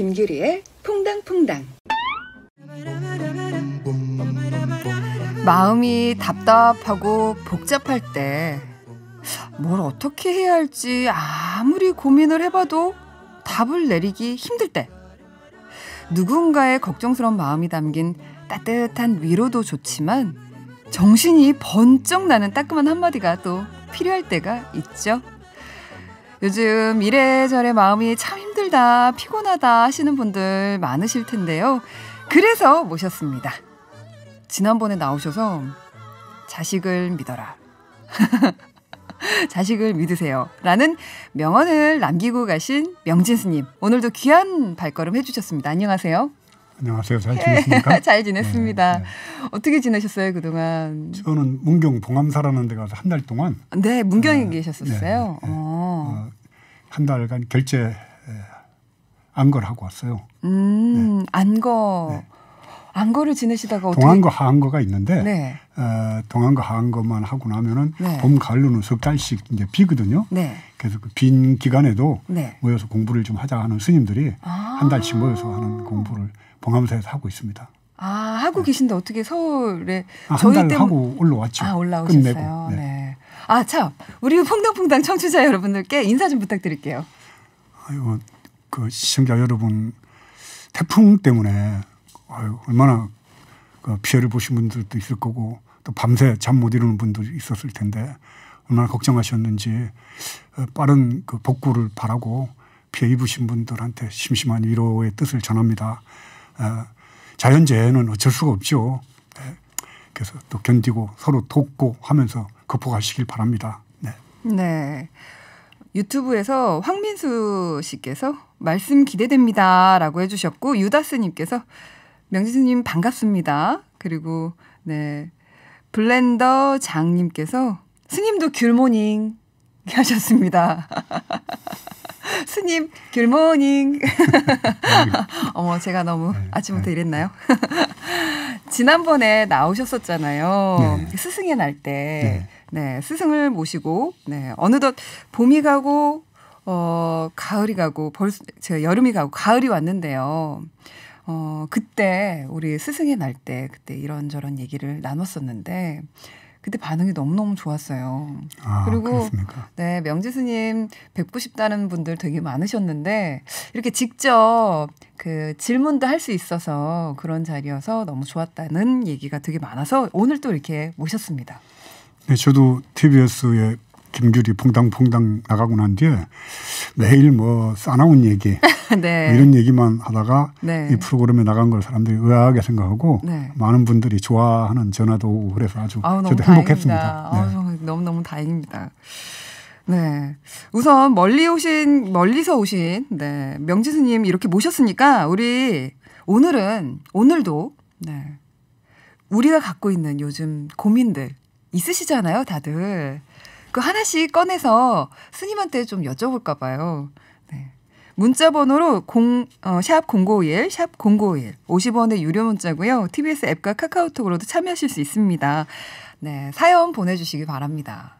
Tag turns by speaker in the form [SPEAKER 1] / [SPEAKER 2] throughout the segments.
[SPEAKER 1] 김규리의 퐁당퐁당. 마음이 답답하고 복잡할 때 뭘 어떻게 해야 할지 아무리 고민을 해봐도 답을 내리기 힘들 때 누군가의 걱정스러운 마음이 담긴 따뜻한 위로도 좋지만 정신이 번쩍 나는 따끔한 한마디가 또 필요할 때가 있죠. 요즘 이래저래 마음이 참 힘들다, 피곤하다 하시는 분들 많으실 텐데요. 그래서 모셨습니다. 지난번에 나오셔서 자식을 믿어라. 자식을 믿으세요. 라는 명언을 남기고 가신 명진스님. 오늘도 귀한 발걸음 해주셨습니다. 안녕하세요.
[SPEAKER 2] 안녕하세요. 잘 네, 지냈습니까? 잘 지냈습니다.
[SPEAKER 1] 네, 네. 어떻게 지내셨어요 그동안?
[SPEAKER 2] 저는 문경 봉암사라는 데 가서 한 달 동안.
[SPEAKER 1] 네, 문경에 어, 계셨었어요. 네, 네. 어. 어,
[SPEAKER 2] 한 달간 결제 안 걸 하고 왔어요.
[SPEAKER 1] 음, 네. 안거. 네. 안거를 지내시다가 동안거
[SPEAKER 2] 하안거가 있는데 네. 어, 동안거 하안거만 하고 나면은 네. 봄 가을로는 석 달씩 이제 비거든요. 네. 그래서 그빈 기간에도 모여서 공부를 좀 하자 하는 스님들이 아~ 한 달씩 모여서 하는 공부를 봉암사에서 하고 있습니다.
[SPEAKER 1] 아 하고 계신데 어떻게 서울에 아, 저희 때문 하고
[SPEAKER 2] 올라왔죠. 아 올라오셨어요. 끝내고, 네.
[SPEAKER 1] 아, 참. 우리 퐁당퐁당 청취자 여러분들께 인사 좀 부탁드릴게요.
[SPEAKER 2] 아이그 시청자 여러분 태풍 때문에 아유, 얼마나 그 피해를 보신 분들도 있을 거고 또 밤새 잠 못 이루는 분도 있었을 텐데 얼마나 걱정하셨는지 어, 빠른 그 복구를 바라고 피해 입으신 분들한테 심심한 위로의 뜻을 전합니다. 어, 자연재해는 어쩔 수가 없죠. 네. 그래서 또 견디고 서로 돕고 하면서 극복하시길 바랍니다. 네.
[SPEAKER 1] 네. 유튜브에서 황민수 씨께서 말씀 기대됩니다라고 해주셨고 유다스님께서 명진수님 반갑습니다. 그리고 네 블렌더 장님께서 스님도 귤모닝 하셨습니다. 스님 귤모닝. 네. 어머 제가 너무 네. 아침부터 네. 이랬나요? 지난번에 나오셨었잖아요. 네. 스승의 날 때. 네. 네. 스승을 모시고, 네. 어느덧 봄이 가고, 어, 가을이 가고, 벌써, 제가 여름이 가고, 가을이 왔는데요. 어, 그때, 우리 스승의 날 때, 그때 이런저런 얘기를 나눴었는데, 그때 반응이 너무너무 좋았어요. 아, 그리고 그렇습니까? 네, 명지 스님 뵙고 싶다는 분들 되게 많으셨는데 이렇게 직접 그 질문도 할 수 있어서 그런 자리여서 너무 좋았다는 얘기가 되게 많아서 오늘 또 이렇게 모셨습니다.
[SPEAKER 2] 네, 저도 TBS에 김규리 퐁당퐁당 나가고 난 뒤에 매일 뭐 싸나운 얘기 네. 뭐 이런 얘기만 하다가 네. 이 프로그램에 나간 걸 사람들이 의아하게 생각하고 네. 많은 분들이 좋아하는 전화도 오고 그래서 아주 아 저도 다행 행복했습니다. 아
[SPEAKER 1] 너무 너무 다행입니다. 네. 우선 멀리 오신 멀리서 오신 네. 명지 스님 이렇게 모셨으니까 우리 오늘은 오늘도 네. 우리가 갖고 있는 요즘 고민들 있으시잖아요, 다들. 그 하나씩 꺼내서 스님한테 좀 여쭤볼까 봐요. 네. 문자 번호로 공, 1샵 어, 0951, 샵 0951. 50원의 유료 문자고요. TBS 앱과 카카오톡으로도 참여하실 수 있습니다. 네, 사연 보내주시기 바랍니다.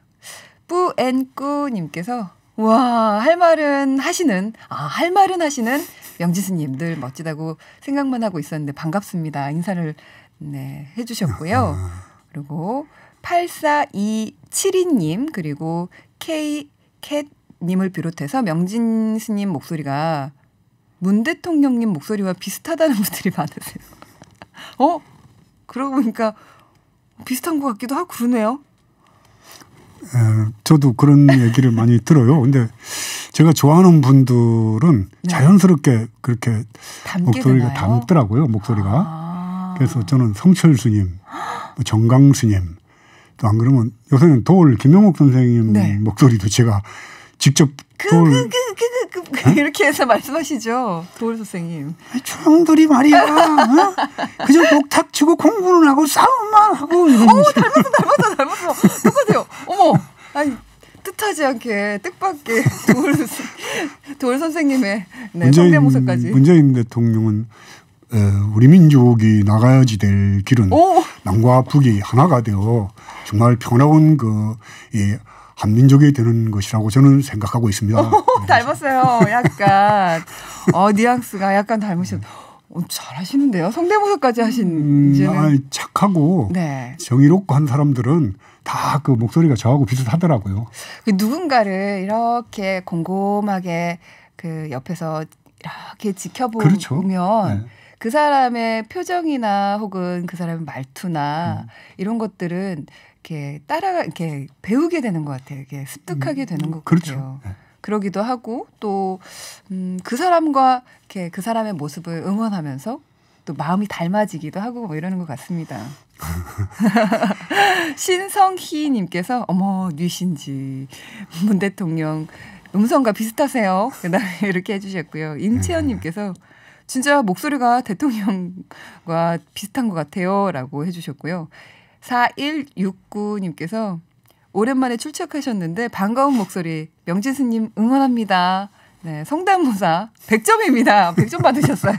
[SPEAKER 1] 뿌앤꾸님께서 와, 할 말은 하시는, 아, 할 말은 하시는 명지스님 들 멋지다고 생각만 하고 있었는데 반갑습니다. 인사를 네, 해주셨고요. 아. 그리고 8427이님 그리고 K캣님을 비롯해서 명진 스님 목소리가 문 대통령님 목소리와 비슷하다는 분들이 많으세요. 어? 그러고 보니까 비슷한 것 같기도 하고 그러네요.
[SPEAKER 2] 에, 저도 그런 얘기를 많이 들어요. 근데 제가 좋아하는 분들은 네. 자연스럽게 그렇게 목소리가 되나 담더라고요 목소리가. 아. 그래서 저는 성철 스님, 뭐 정강 스님, 또안 그러면 요새는 도울 김영옥 선생님 네. 목소리도 제가 직접 도울 그,
[SPEAKER 1] 그, 그, 그, 이렇게 해서 말씀하시죠 도울 선생님. 총들이 말이야. 어? 그저 목탁 치고 공부는 하고 싸움만 하고 이런. 어 닮았어 닮았어 닮았어 똑같아요. 어머 아니 뜻하지 않게 뜻밖의 도울, 도울 선생님의 네, 문재인, 성대모사까지. 문재인
[SPEAKER 2] 대통령은 예, 우리 민족이 나가야지 될 길은 오. 남과 북이 하나가 되어 정말 평화로운 그 예, 한민족이 되는 것이라고 저는 생각하고 있습니다. 오,
[SPEAKER 1] 네. 닮았어요. 약간 어 뉘앙스가 약간 닮으셨. 어, 잘하시는데요. 성대모사까지 하신 음, 아니,
[SPEAKER 2] 착하고 네. 정의롭고 한 사람들은 다 그 목소리가 저하고 비슷하더라고요.
[SPEAKER 1] 그 누군가를 이렇게 곰곰하게 그 옆에서 이렇게 지켜보면 그렇죠. 네. 그 사람의 표정이나 혹은 그 사람의 말투나 음. 이런 것들은 이렇게 따라 이렇게 배우게 되는 것 같아요. 이렇게 습득하게 음. 되는 것 그렇죠. 같아요. 네. 그러기도 하고 또그 음, 그 사람과 이렇게 그 사람의 모습을 응원하면서 또 마음이 닮아지기도 하고 뭐 이러는 것 같습니다. 신성희님께서 어머 뉘신지 문 대통령 음성과 비슷하세요. 그다음에 이렇게 해주셨고요. 임채연님께서 진짜 목소리가 대통령과 비슷한 것 같아요. 라고 해주셨고요. 4169님께서 오랜만에 출첵하셨는데 반가운 목소리 명진스님 응원합니다. 네, 성대모사 100점입니다. 100점 받으셨어요.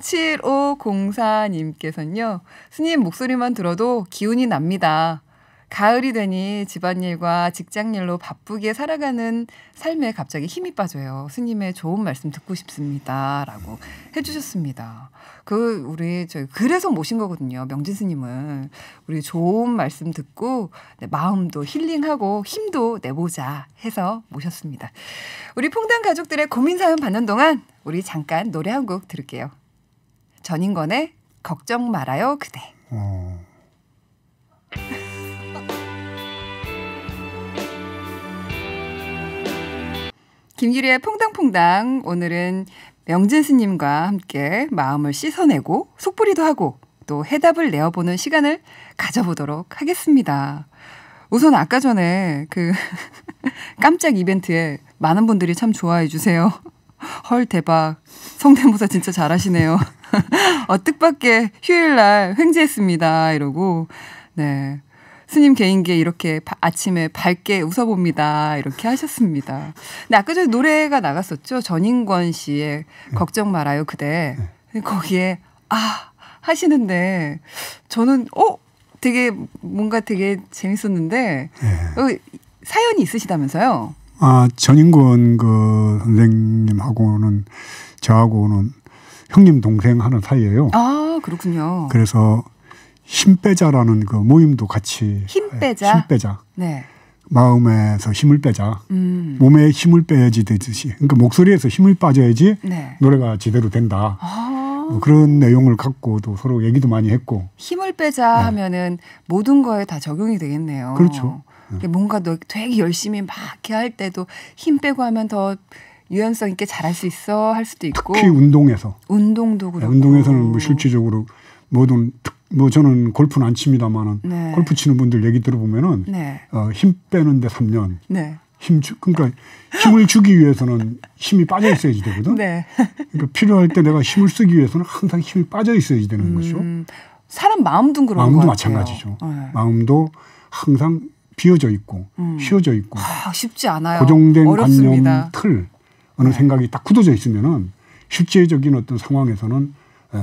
[SPEAKER 1] 7504님께서는요. 스님 목소리만 들어도 기운이 납니다. 가을이 되니 집안일과 직장일로 바쁘게 살아가는 삶에 갑자기 힘이 빠져요. 스님의 좋은 말씀 듣고 싶습니다라고 해주셨습니다. 그 우리 저 그래서 모신 거거든요. 명진 스님은 우리 좋은 말씀 듣고 네, 마음도 힐링하고 힘도 내보자 해서 모셨습니다. 우리 퐁당 가족들의 고민 사연 받는 동안 우리 잠깐 노래 한 곡 들을게요. 전인권의 걱정 말아요 그대. 음. 김기리의 퐁당퐁당 오늘은 명진 스님과 함께 마음을 씻어내고 속풀이도 하고 또 해답을 내어보는 시간을 가져보도록 하겠습니다. 우선 아까 전에 그 깜짝 이벤트에 많은 분들이 참 좋아해 주세요. 헐 대박 성대모사 진짜 잘하시네요. 어 뜻밖의 휴일날 횡재했습니다 이러고 네 스님 개인기 이렇게 바, 아침에 밝게 웃어봅니다. 이렇게 하셨습니다. 근데 네, 아까 전에 노래가 나갔었죠. 전인권 씨의 네. 걱정 말아요 그대. 네. 거기에 아 하시는데 저는 어 되게 뭔가 되게 재밌었는데 네. 어, 사연이 있으시다면서요?
[SPEAKER 2] 아 전인권 그 선생님하고는 저하고는 형님 동생 하는 사이예요.
[SPEAKER 1] 아 그렇군요.
[SPEAKER 2] 그래서 힘 빼자라는 그 모임도 같이 힘 빼자. 힘 빼자. 네. 마음에서 힘을 빼자. 음. 몸에 힘을 빼야지 되듯이. 그러니까 목소리에서 힘을 빠져야지 네. 노래가 제대로 된다. 아. 뭐 그런 내용을 갖고 도 서로 얘기도 많이 했고. 힘을
[SPEAKER 1] 빼자 네. 하면은 모든 거에 다 적용이 되겠네요. 그렇죠. 네. 뭔가 너 되게 열심히 막해렇할 때도 힘 빼고 하면 더 유연성 있게 잘할 수 있어 할 수도
[SPEAKER 2] 있고. 특히 운동에서.
[SPEAKER 1] 운동도 그렇고. 네, 운동에서는
[SPEAKER 2] 뭐 실질적으로 모든 뭐 저는 골프는 안 칩니다만은 네. 골프 치는 분들 얘기 들어보면은 네. 어, 힘 빼는데 3년. 네. 힘 주, 그러니까 힘을 주기 위해서는 힘이 빠져 있어야지 되거든. 네. 그러니까 필요할 때 내가 힘을 쓰기 위해서는 항상 힘이 빠져 있어야지 되는 음, 것이죠.
[SPEAKER 1] 사람 마음도 그런 마음도 마찬가지죠. 네.
[SPEAKER 2] 마음도 항상 비어져 있고 음. 휘어져 있고
[SPEAKER 1] 아, 쉽지 않아요. 고정된 어렵습니다.
[SPEAKER 2] 관념 틀 어느 네. 생각이 딱 굳어져 있으면은 실제적인 어떤 상황에서는 에,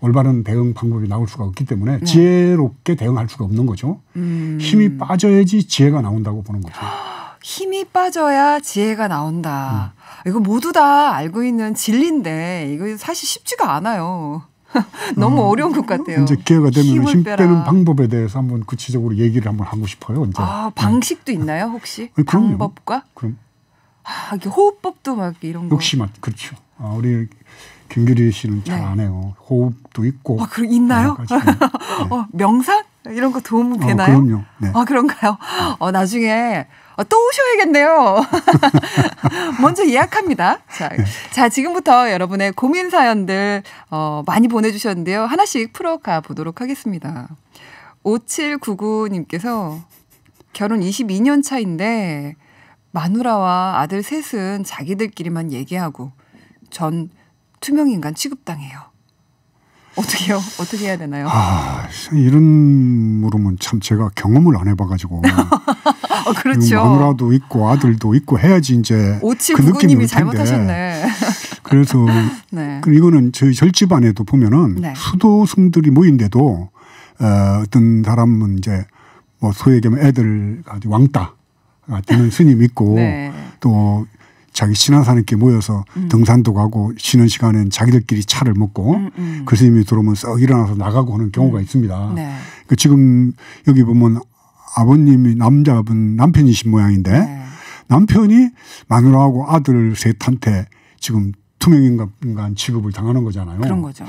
[SPEAKER 2] 올바른 대응 방법이 나올 수가 없기 때문에 네. 지혜롭게 대응할 수가 없는 거죠. 음. 힘이 빠져야지 지혜가 나온다고 보는 거죠. 아,
[SPEAKER 1] 힘이 빠져야 지혜가 나온다. 음. 이거 모두 다 알고 있는 진리인데 이거 사실 쉽지가 않아요. 너무 음, 어려운 것 같아요. 이제 기회가 되면 힘 빼라. 빼는
[SPEAKER 2] 방법에 대해서 한번 구체적으로 얘기를 한번 하고 싶어요. 이제. 아 네.
[SPEAKER 1] 방식도 네. 있나요 혹시? 아니, 방법과? 그럼. 아, 이게 호흡법도 막 이런 거. 역시
[SPEAKER 2] 맞 그렇죠. 아, 우리 김규리 씨는 네. 잘안 해요. 호흡도 있고. 아, 그
[SPEAKER 1] 있나요? 네. 어, 명상 이런 거 도움 어, 되나요? 어, 그럼요. 네. 아 그런가요? 어, 나중에 어, 또 오셔야겠네요. 먼저 예약합니다. 자, 네. 자, 지금부터 여러분의 고민 사연들 어, 많이 보내주셨는데요. 하나씩 풀어가 보도록 하겠습니다. 5799님께서 결혼 22년 차인데 마누라와 아들 셋은 자기들끼리만 얘기하고 전 투명인간 취급당해요. 어떻게요? 어떻게 해야 되나요?
[SPEAKER 2] 아, 이런 물음은 참 제가 경험을 안 해봐가지고. 어,
[SPEAKER 1] 그렇죠. 누라도
[SPEAKER 2] 있고 아들도 있고 해야지 이제 그 느낌이 잘못하셨네. 그래서 네. 이거는 저희 절집 안에도 보면은 네. 수도승들이 모인데도 어, 어떤 사람은 이제 뭐 소위 얘기하면 애들 왕따 같은 스님 있고 네. 또 자기 친한 사람끼리 모여서 음. 등산도 가고 쉬는 시간엔 자기들끼리 차를 먹고 음, 음. 교수님이 그 들어오면 썩 일어나서 나가고 하는 경우가 음. 있습니다. 네. 그 지금 여기 보면 아버님이 남자분 남편이신 모양인데 네. 남편이 마누라하고 아들 셋한테 지금 투명인간 취급을 당하는 거잖아요. 그런 거죠.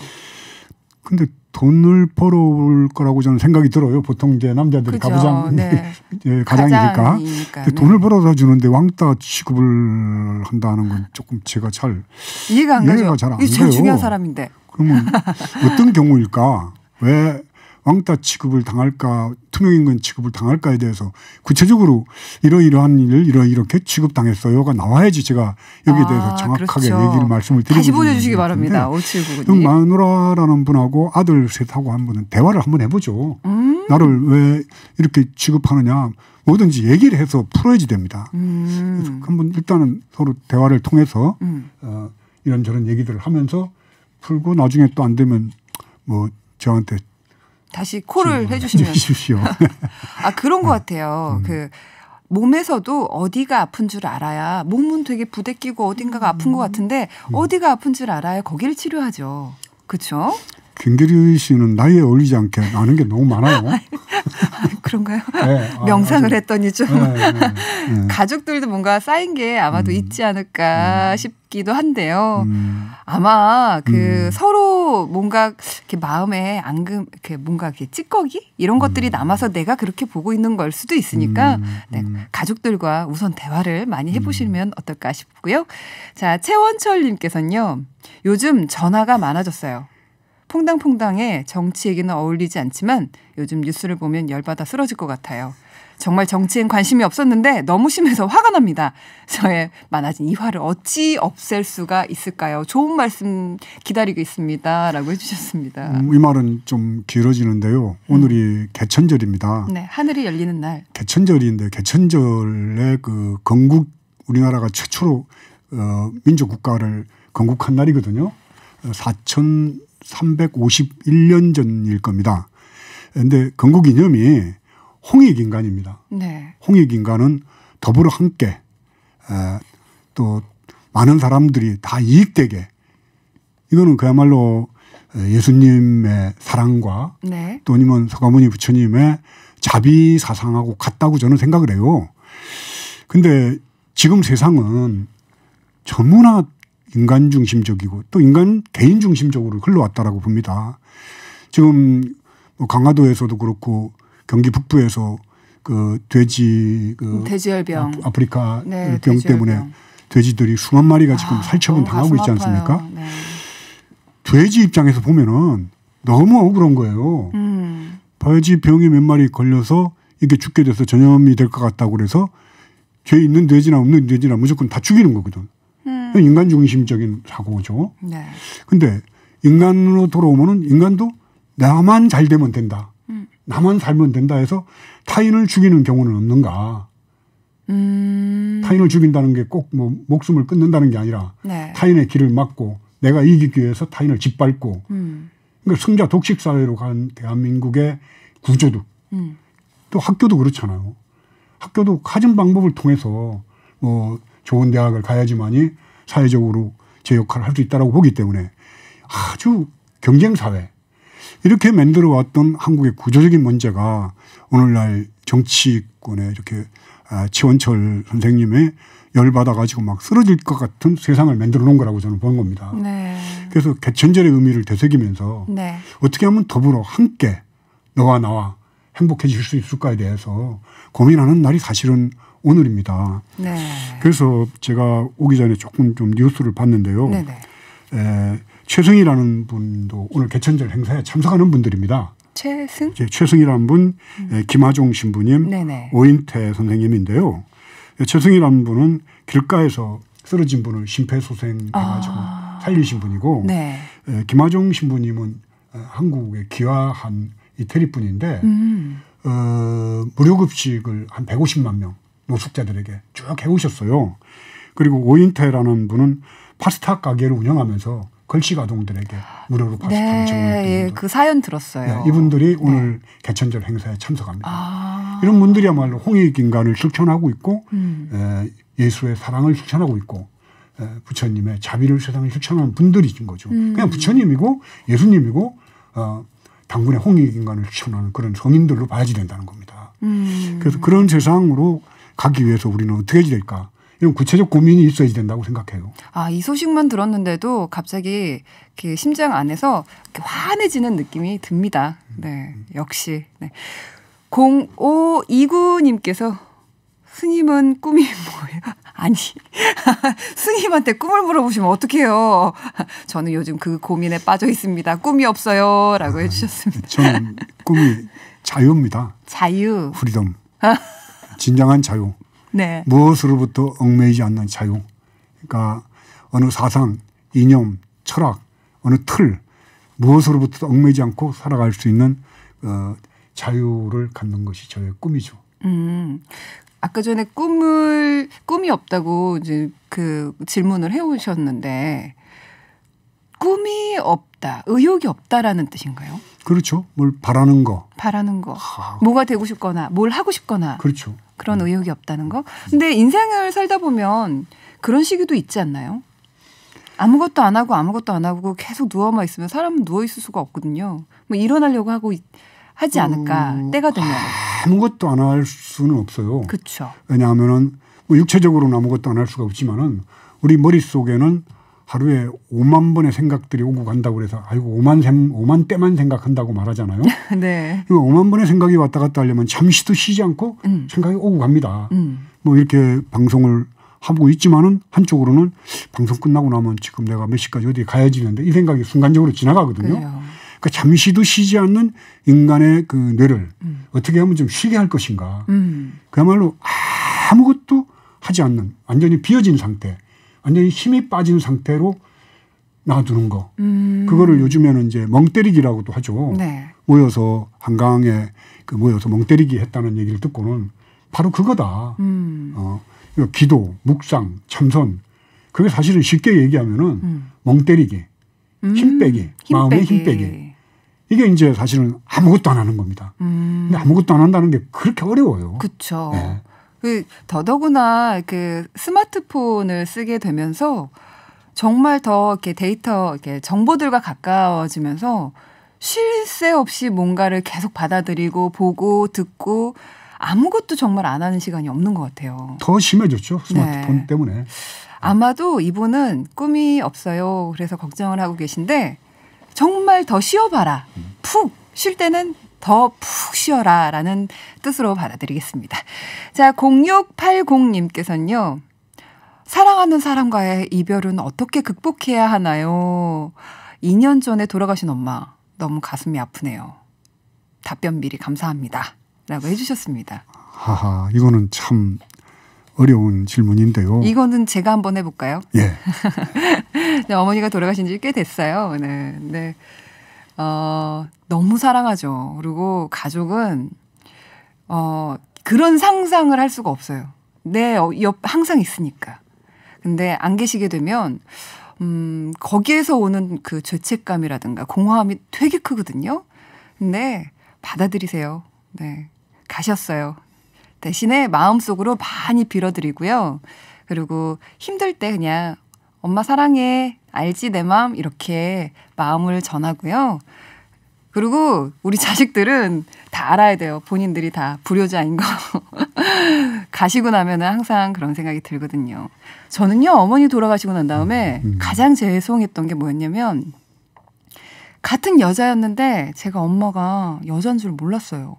[SPEAKER 2] 근데 돈을 벌어올 거라고 저는 생각이 들어요. 보통 이제 남자들이 그죠. 가부장 네. 예, 가장이니까 네. 돈을 벌어다 주는데 왕따 취급을 한다는 건 조금 제가 잘 이해가 안 가요. 이해가 잘안 돼요. 중요한 사람인데. 그러면 어떤 경우일까? 왜 왕따 취급을 당할까 투명인간 취급을 당할까에 대해서 구체적으로 이러이러한 일을 이러이렇게 취급당했어요가 나와야지 제가 여기에 대해서 아, 정확하게 그렇죠. 얘기를 말씀을 드리고 다시 보내주시기 바랍니다. 네. 오칠구님 마누라라는 분하고 아들 셋하고 한 분은 대화를 한번 해보죠. 음. 나를 왜 이렇게 취급하느냐 뭐든지 얘기를 해서 풀어야지 됩니다. 음. 한번 일단은 서로 대화를 통해서 음. 어, 이런저런 얘기들을 하면서 풀고 나중에 또 안 되면 뭐 저한테
[SPEAKER 1] 다시 콜을 음. 해주시면. 주십시오. 아 그런 것 음. 같아요. 음. 그 몸에서도 어디가 아픈 줄 알아야 몸은 되게 부대끼고 어딘가가 아픈 음. 것 같은데 음. 어디가 아픈 줄 알아야 거기를 치료하죠. 그쵸죠
[SPEAKER 2] 김규리 씨는 나이에 어울리지 않게 아는 게 너무 많아요. 그런가요? 네, 아, 명상을 아 했더니 좀 네, 네, 네.
[SPEAKER 1] 음. 가족들도 뭔가 쌓인 게 아마도 음, 있지 않을까 음. 싶기도 한데요. 음. 아마 그 음. 서로 뭔가 이렇게 마음에 앙금 이렇게 뭔가 이렇게 찌꺼기 이런 것들이 음. 남아서 내가 그렇게 보고 있는 걸 수도 있으니까 네, 가족들과 우선 대화를 많이 해보시면 어떨까 싶고요. 자 채원철님께서는요. 요즘 전화가 많아졌어요. 퐁당퐁당해 정치 얘기는 어울리지 않지만 요즘 뉴스를 보면 열받아 쓰러질 것 같아요. 정말 정치엔 관심이 없었는데 너무 심해서 화가 납니다. 저의 많아진 이 화를 어찌 없앨 수가 있을까요? 좋은 말씀 기다리고 있습니다. 라고 해주셨습니다. 음,
[SPEAKER 2] 이 말은 좀 길어지는데요. 음. 오늘이 음. 개천절입니다.
[SPEAKER 1] 네, 하늘이 열리는 날.
[SPEAKER 2] 개천절인데 개천절에 그 건국 우리나라가 최초로 어, 민족 국가를 건국한 날이거든요. 4천 351년 전일 겁니다. 근데 건국 이념이 홍익인간입니다. 네. 홍익인간은 더불어 함께 에, 또 많은 사람들이 다 이익되게 이거는 그야말로 예수님의 사랑과 네. 또 아니면 서가모니 부처님의 자비 사상하고 같다고 저는 생각을 해요. 근데 지금 세상은 전문화 인간 중심적이고 또 인간 개인 중심적으로 흘러왔다라고 봅니다. 지금 뭐 강화도에서도 그렇고 경기 북부에서 그 돼지 그 음,
[SPEAKER 1] 돼지열병 아,
[SPEAKER 2] 아프리카 네, 그 병 돼지열병. 때문에 돼지들이 수만 마리가 지금 아, 살처분 어, 당하고 있지 않습니까? 네. 돼지 입장에서 보면은 너무 억울한 거예요. 음. 돼지 병이 몇 마리 걸려서 이게 죽게 돼서 전염이 될 것 같다고 그래서 죄 있는 돼지나 없는 돼지나 무조건 다 죽이는 거거든. 음. 인간 중심적인 사고죠. 네. 근데 인간으로 돌아오면은 인간도 나만 잘 되면 된다. 음. 나만 살면 된다 해서 타인을 죽이는 경우는 없는가. 음. 타인을 죽인다는 게 꼭뭐 목숨을 끊는다는 게 아니라 네. 타인의 길을 막고 내가 이기기 위해서 타인을 짓밟고 음. 그러니까 승자 독식 사회로 간 대한민국의 구조도 음. 또 학교도 그렇잖아요. 학교도 가진 방법을 통해서 뭐 좋은 대학을 가야지만이 사회적으로 제 역할을 할 수 있다라고 보기 때문에 아주 경쟁 사회 이렇게 만들어 왔던 한국의 구조적인 문제가 오늘날 정치권에 이렇게 아, 지원철 선생님의 열받아 가지고 막 쓰러질 것 같은 세상을 만들어 놓은 거라고 저는 보는 겁니다. 네. 그래서 개천절의 의미를 되새기면서 네. 어떻게 하면 더불어 함께 너와 나와 행복해질 수 있을까에 대해서 고민하는 날이 사실은 오늘입니다. 네. 그래서 제가 오기 전에 조금 좀 뉴스를 봤는데요. 네네. 네. 에, 최승이라는 분도 오늘 개천절 행사에 참석하는 분들입니다.
[SPEAKER 1] 최승? 예,
[SPEAKER 2] 최승희라는 분, 음. 김하종 신부님, 네네. 네. 오인태 선생님인데요. 예, 최승이라는 분은 길가에서 쓰러진 분을 심폐소생해가지고 아. 살리신 분이고, 네. 에, 김하종 신부님은 한국에 귀화한 이태리 분인데, 음. 어, 무료급식을 한 150만 명 노숙자들에게 쭉 해오셨어요. 그리고 오인태라는 분은 파스타 가게를 운영하면서 걸식 가동들에게 무료로
[SPEAKER 1] 파스타를 제공했던 네, 예, 그 사연 들었어요. 네,
[SPEAKER 2] 이분들이 네. 오늘 네. 개천절 행사에 참석합니다. 아. 이런 분들이야말로 홍익인간을 실천하고 있고 음. 예수의 사랑을 실천하고 있고 부처님의 자비를 세상에 실천하는 분들이신 거죠. 음. 그냥 부처님이고 예수님이고 어, 당군의 홍익인간을 실천하는 그런 성인들로 봐야지 된다는 겁니다. 음. 그래서 그런 세상으로 가기 위해서 우리는 어떻게 해야 될까? 이런 구체적 고민이 있어야 된다고 생각해요.
[SPEAKER 1] 아, 이 소식만 들었는데도 갑자기 그 심장 안에서 환해지는 느낌이 듭니다. 네, 역시. 네. 0529님께서 스님은 꿈이 뭐예요? 아니, 스님한테 꿈을 물어보시면 어떡해요? 저는 요즘 그 고민에 빠져 있습니다. 꿈이 없어요. 라고 해주셨습니다.
[SPEAKER 2] 저는 꿈이 자유입니다.
[SPEAKER 1] 자유. 프리덤.
[SPEAKER 2] 진정한 자유, 네. 무엇으로부터 얽매이지 않는 자유, 그러니까 어느 사상, 이념, 철학, 어느 틀, 무엇으로부터 얽매이지 않고 살아갈 수 있는 어, 자유를 갖는 것이 저의 꿈이죠.
[SPEAKER 1] 음. 아까 전에 꿈을 꿈이 없다고 이제 그 질문을 해 오셨는데 꿈이 없다, 의욕이 없다라는 뜻인가요?
[SPEAKER 2] 그렇죠. 뭘 바라는 거.
[SPEAKER 1] 바라는 거. 아. 뭐가 되고 싶거나 뭘 하고 싶거나. 그렇죠. 그런 음. 의욕이 없다는 거. 음. 근데 인생을 살다 보면 그런 시기도 있지 않나요? 아무것도 안 하고 아무것도 안 하고 계속 누워만 있으면 사람은 누워 있을 수가 없거든요. 뭐 일어나려고 하고 있, 하지 않을까 음, 때가 되면
[SPEAKER 2] 아무것도 안 할 수는 없어요. 그렇죠. 왜냐하면은 뭐 육체적으로는 아무것도 안 할 수가 없지만은 우리 머릿 속에는 하루에 5만 번의 생각들이 오고 간다고 그래서 아이고 5만 5만 때만 생각한다고 말하잖아요. 네. 5만 번의 생각이 왔다 갔다 하려면 잠시도 쉬지 않고 음. 생각이 오고 갑니다. 음. 뭐 이렇게 방송을 하고 있지만은 한쪽으로는 방송 끝나고 나면 지금 내가 몇 시까지 어디 가야지 는데이 생각이 순간적으로 지나가거든요. 그래요. 그러니까 잠시도 쉬지 않는 인간의 그 뇌를 음. 어떻게 하면 좀 쉬게 할 것인가. 음. 그야말로 아무것도 하지 않는 완전히 비어진 상태. 완전히 힘이 빠진 상태로 놔두는 거. 음. 그거를 요즘에는 이제 멍때리기라고도 하죠. 네. 모여서 한강에 그 모여서 멍때리기 했다는 얘기를 듣고는 바로 그거다. 음. 어, 기도, 묵상, 참선. 그게 사실은 쉽게 얘기하면은 음. 멍때리기, 음. 힘 빼기, 힘 마음의 힘 빼기. 이게 이제 사실은 아무것도 안 하는 겁니다. 음. 근데 아무것도 안 한다는 게 그렇게 어려워요. 그렇죠. 네. 그 더더구나
[SPEAKER 1] 그 스마트폰을 쓰게 되면서 정말 더 이렇게 데이터, 이렇게 정보들과 가까워지면서 쉴 새 없이 뭔가를 계속 받아들이고 보고 듣고 아무것도 정말 안 하는 시간이 없는 것 같아요.
[SPEAKER 2] 더 심해졌죠 네. 스마트폰 네. 때문에.
[SPEAKER 1] 아마도 이분은 꿈이 없어요. 그래서 걱정을 하고 계신데 정말 더 쉬어봐라. 음. 푹쉴 때는 더푹 쉬어라 라는 뜻으로 받아들이겠습니다. 자, 0680님께서는요. 사랑하는 사람과의 이별은 어떻게 극복해야 하나요? 2년 전에 돌아가신 엄마, 너무 가슴이 아프네요. 답변 미리 감사합니다. 라고 해주셨습니다.
[SPEAKER 2] 하하, 이거는 참 어려운 질문인데요.
[SPEAKER 1] 이거는 제가 한번 해볼까요? 예. 네, 어머니가 돌아가신 지 꽤 됐어요. 네. 네. 어, 너무 사랑하죠. 그리고 가족은 어, 그런 상상을 할 수가 없어요. 내옆 항상 있으니까. 근데 안 계시게 되면 음, 거기에서 오는 그 죄책감이라든가 공허함이 되게 크거든요. 근데 받아들이세요. 네. 가셨어요. 대신에 마음속으로 많이 빌어드리고요. 그리고 힘들 때 그냥 엄마 사랑해. 알지 내 마음 이렇게 마음을 전하고요. 그리고 우리 자식들은 다 알아야 돼요. 본인들이 다 불효자인 거. 가시고 나면은 항상 그런 생각이 들거든요. 저는요, 어머니 돌아가시고 난 다음에 음. 가장 죄송했던 게 뭐였냐면, 같은 여자였는데 제가 엄마가 여자인 줄 몰랐어요.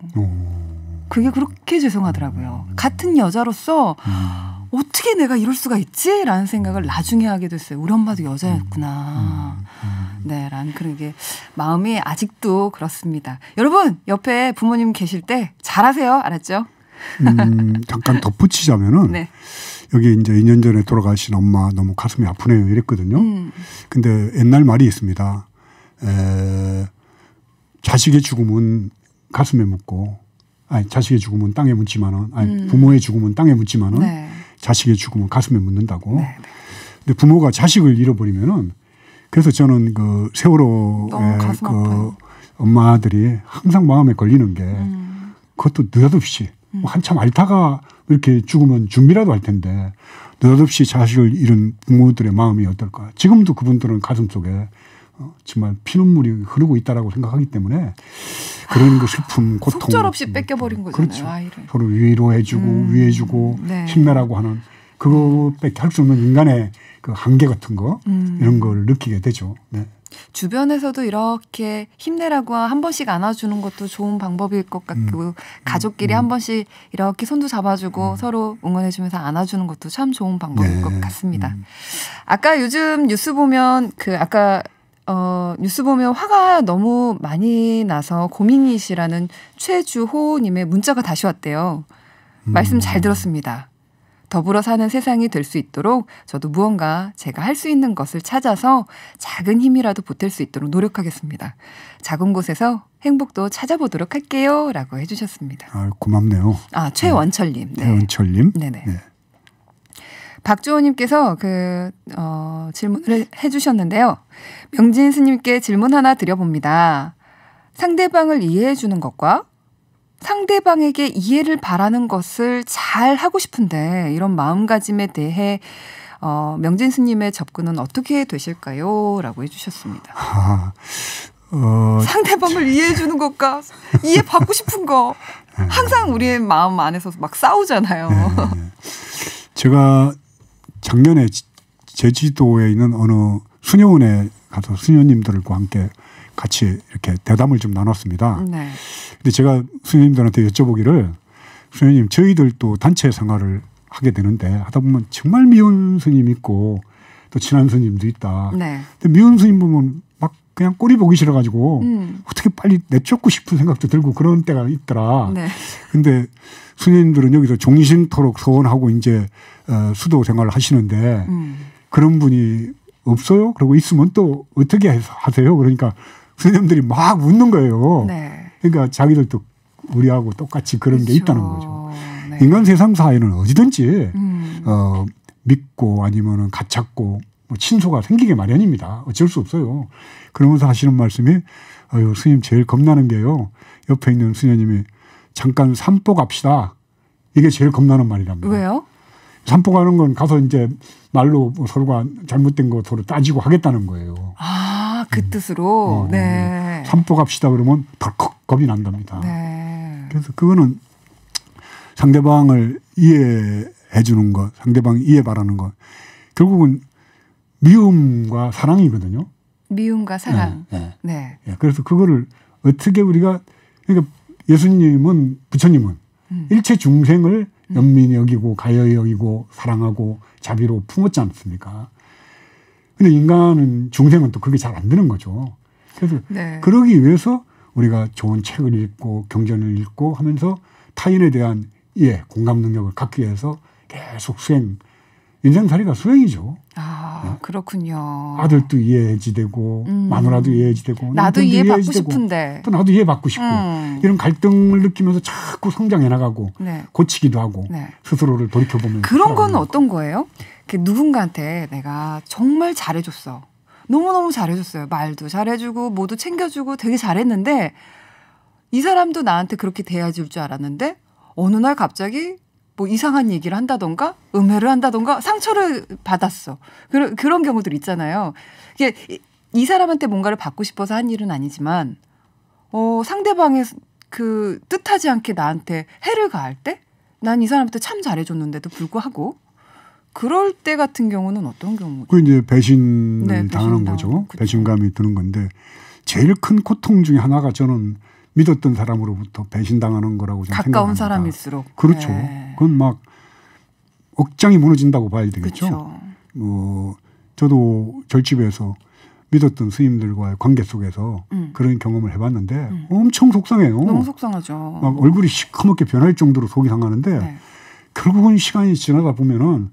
[SPEAKER 1] 그게 그렇게 죄송하더라고요. 같은 여자로서, 음. 어떻게 내가 이럴 수가 있지? 라는 생각을 나중에 하게 됐어요. 우리 엄마도 여자였구나. 음, 음, 음. 네, 라는 그런 게 마음이 아직도 그렇습니다. 여러분, 옆에 부모님 계실 때 잘하세요. 알았죠?
[SPEAKER 2] 음, 잠깐 덧붙이자면은 네. 여기 이제 2년 전에 돌아가신 엄마 너무 가슴이 아프네요 이랬거든요. 음. 근데 옛날 말이 있습니다. 에, 자식의 죽음은 가슴에 묻고 아니 자식의 죽음은 땅에 묻지만은 아니 음. 부모의 죽음은 땅에 묻지만은 네. 자식의 죽음은 가슴에 묻는다고. 네, 네. 근데 부모가 자식을 잃어버리면은 그래서 저는 그 세월호의 예, 그 엄마들이 항상 마음에 걸리는 게 음. 그것도 느닷없이 음. 한참 앓다가 이렇게 죽으면 준비라도 할 텐데 느닷없이 자식을 잃은 부모들의 마음이 어떨까. 지금도 그분들은 가슴 속에 어, 정말 피눈물이 흐르고 있다라고 생각하기 때문에 그런 그 슬픔, 아, 고통 속절없이
[SPEAKER 1] 뺏겨버린 거잖아요. 그렇죠. 아이를.
[SPEAKER 2] 서로 위로해주고 음, 위해주고 네. 힘내라고 하는 그거밖에 음. 할수 없는 인간의 그 한계 같은 거 음. 이런 걸 느끼게 되죠. 네.
[SPEAKER 1] 주변에서도 이렇게 힘내라고 한 번씩 안아주는 것도 좋은 방법일 것 같고 음. 가족끼리 음. 한 번씩 이렇게 손도 잡아주고 음. 서로 응원해주면서 안아주는 것도 참 좋은 방법일 네. 것 같습니다. 음. 아까 요즘 뉴스 보면 그 아까 어, 뉴스 보면 화가 너무 많이 나서 고민이시라는 최주호님의 문자가 다시 왔대요. 말씀 잘 음. 들었습니다. 더불어 사는 세상이 될 수 있도록 저도 무언가 제가 할 수 있는 것을 찾아서 작은 힘이라도 보탤 수 있도록 노력하겠습니다. 작은 곳에서 행복도 찾아보도록 할게요. 라고 해주셨습니다.
[SPEAKER 2] 아, 고맙네요.
[SPEAKER 1] 아, 네. 최원철님. 네.
[SPEAKER 2] 최원철님. 네네. 네.
[SPEAKER 1] 박주호님께서 그, 어, 질문을 해주셨는데요. 명진 스님께 질문 하나 드려봅니다. 상대방을 이해해주는 것과 상대방에게 이해를 바라는 것을 잘 하고 싶은데 이런 마음가짐에 대해 어, 명진 스님의 접근은 어떻게 되실까요? 라고 해주셨습니다.
[SPEAKER 2] 아, 어,
[SPEAKER 1] 상대방을 이해해주는 것과 이해받고 싶은 거 항상 우리의 마음 안에서 막 싸우잖아요. 네.
[SPEAKER 2] 제가 작년에 제주도에 있는 어느 수녀원에 가서 수녀님들과 함께 같이 이렇게 대담을 좀 나눴습니다. 네. 근데 제가 수녀님들한테 여쭤보기를 수녀님 저희들도 단체 생활을 하게 되는데 하다 보면 정말 미운 스님 있고 또 친한 스님도 있다. 네. 근데 미운 스님 보면 그냥 꼬리 보기 싫어가지고 음. 어떻게 빨리 내쫓고 싶은 생각도 들고 그런 때가 있더라. 네. 근데 스님들은 여기서 종신토록 소원하고 이제 어, 수도 생활을 하시는데 음. 그런 분이 없어요? 그러고 있으면 또 어떻게 하세요? 그러니까 스님들이 막 웃는 거예요. 네. 그러니까 자기들도 우리하고 똑같이 그런 그렇죠. 게 있다는 거죠. 네. 인간 세상 사회는 어디든지 음. 어, 믿고 아니면은 가찾고 뭐 친소가 생기게 마련입니다. 어쩔 수 없어요. 그러면서 하시는 말씀이 어유 스님 제일 겁나는 게요. 옆에 있는 스녀님이 잠깐 산보 갑시다. 이게 제일 겁나는 말이랍니다. 왜요? 산보 가는 건 가서 이제 말로 뭐 서로가 잘못된 거 서로 따지고 하겠다는 거예요.
[SPEAKER 1] 아, 그 음. 뜻으로? 어, 어, 어. 네.
[SPEAKER 2] 산보 갑시다 그러면 덜컥 겁이 난답니다.
[SPEAKER 1] 네.
[SPEAKER 2] 그래서 그거는 상대방을 이해해 주는 것, 상대방 이 이해 바라는 것. 결국은 미움과 사랑이거든요.
[SPEAKER 1] 미움과 사랑. 네. 네. 네.
[SPEAKER 2] 예, 그래서 그거를 어떻게 우리가 그러니까 예수님은 부처님은 음. 일체 중생을 음. 연민히 여기고 가여히 여기고 사랑하고 자비로 품었지 않습니까? 근데 인간은 중생은 또 그게 잘 안 되는 거죠. 그래서 네. 그러기 위해서 우리가 좋은 책을 읽고 경전을 읽고 하면서 타인에 대한 예 공감 능력을 갖기 위해서 계속 수행 인생살이가 수행이죠.
[SPEAKER 1] 아 그렇군요.
[SPEAKER 2] 아들도 이해해지되고 음. 마누라도 이해해지되고 나도 이해받고 싶은데 또 나도 이해받고 싶고 음. 이런 갈등을 느끼면서 자꾸 성장해 나가고 네. 고치기도 하고 네. 스스로를 돌이켜 보면 그런 건
[SPEAKER 1] 어떤 거예요? 그 누군가한테 내가 정말 잘해줬어. 너무너무 잘해줬어요. 말도 잘해주고, 모두 챙겨주고 되게 잘했는데, 이 사람도 나한테 그렇게 대해줄 줄 알았는데, 어느 날 갑자기 뭐 이상한 얘기를 한다던가 음해를 한다던가 상처를 받았어. 그런 그런 경우들 있잖아요. 이게 이, 이 사람한테 뭔가를 받고 싶어서 한 일은 아니지만 어 상대방의 그 뜻하지 않게 나한테 해를 가할 때 난 이 사람한테 참 잘해줬는데도 불구하고 그럴 때 같은 경우는 어떤 경우?
[SPEAKER 2] 그 이제 배신을 네, 배신 당하는 거죠. 그쵸. 배신감이 드는 건데 제일 큰 고통 중에 하나가 저는 믿었던 사람으로부터 배신당하는 거라고 저는 가까운 생각합니다.
[SPEAKER 1] 사람일수록 그렇죠. 네.
[SPEAKER 2] 그건 막 억장이 무너진다고 봐야 되겠죠. 그쵸. 어, 저도 절집에서 믿었던 스님들과의 관계 속에서 음. 그런 경험을 해봤는데 음. 엄청 속상해요. 너무
[SPEAKER 1] 속상하죠.
[SPEAKER 2] 막 얼굴이 시커멓게 변할 정도로 속이 상하는데 네. 결국은 시간이 지나다 보면은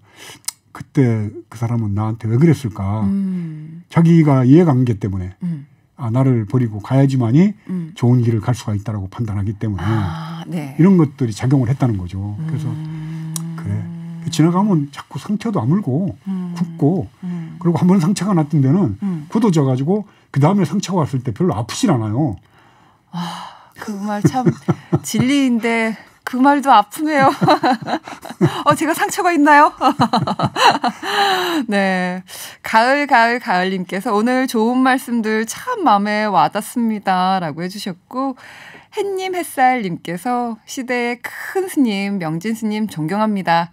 [SPEAKER 2] 그때 그 사람은 나한테 왜 그랬을까? 음. 자기가 이해관계 때문에 음. 아, 나를 버리고 가야지만이 음. 좋은 길을 갈 수가 있다라고 판단하기 때문에 아, 네. 이런 것들이 작용을 했다는 거죠. 그래서 음. 그래 그 지나가면 자꾸 상처도 아물고 굳고 음. 음. 그리고 한 번 상처가 났던 데는 굳어져 가지고 그 다음에 상처가 왔을 때 별로 아프질 않아요.
[SPEAKER 1] 아, 그 말 참 진리인데 그 말도 아프네요. 어, 제가 상처가 있나요? 네. 가을, 가을, 가을님께서 오늘 좋은 말씀들 참 마음에 와닿습니다. 라고 해주셨고, 햇님, 햇살님께서 시대의 큰 스님, 명진 스님 존경합니다.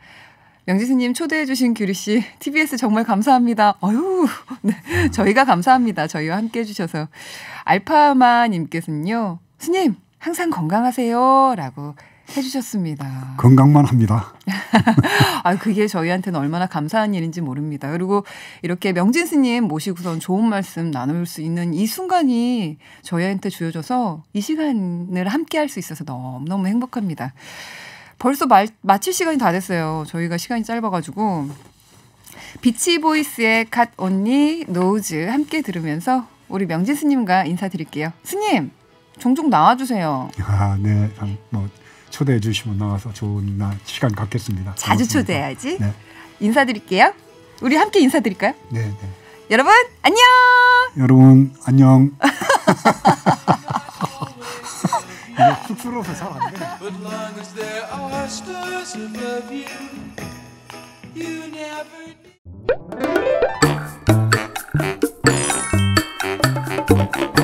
[SPEAKER 1] 명지스님 초대해주신 규리씨, TBS 정말 감사합니다. 어유 네, 저희가 감사합니다. 저희와 함께 해주셔서. 알파마님께서는요, 스님, 항상 건강하세요. 라고 해주셨습니다.
[SPEAKER 2] 건강만 합니다.
[SPEAKER 1] 아, 그게 저희한테는 얼마나 감사한 일인지 모릅니다. 그리고 이렇게 명진 스님 모시고선 좋은 말씀 나눌 수 있는 이 순간이 저희한테 주어져서 이 시간을 함께 할 수 있어서 너무너무 행복합니다. 벌써 말, 마칠 시간이 다 됐어요. 저희가 시간이 짧아가지고. 비치보이스의 갓 언니 노즈 함께 들으면서 우리 명진 스님과 인사드릴게요. 스님! 종종 나와주세요.
[SPEAKER 2] 아, 네. 뭐. 초대해 주시면 나와서 좋은 날 시간 갖겠습니다. 자주 초대해야지. 네.
[SPEAKER 1] 인사드릴게요. 우리 함께 인사드릴까요? 네. 네. 여러분 안녕.
[SPEAKER 2] 여러분 안녕. 이게 쑥스러워서 잘안 돼.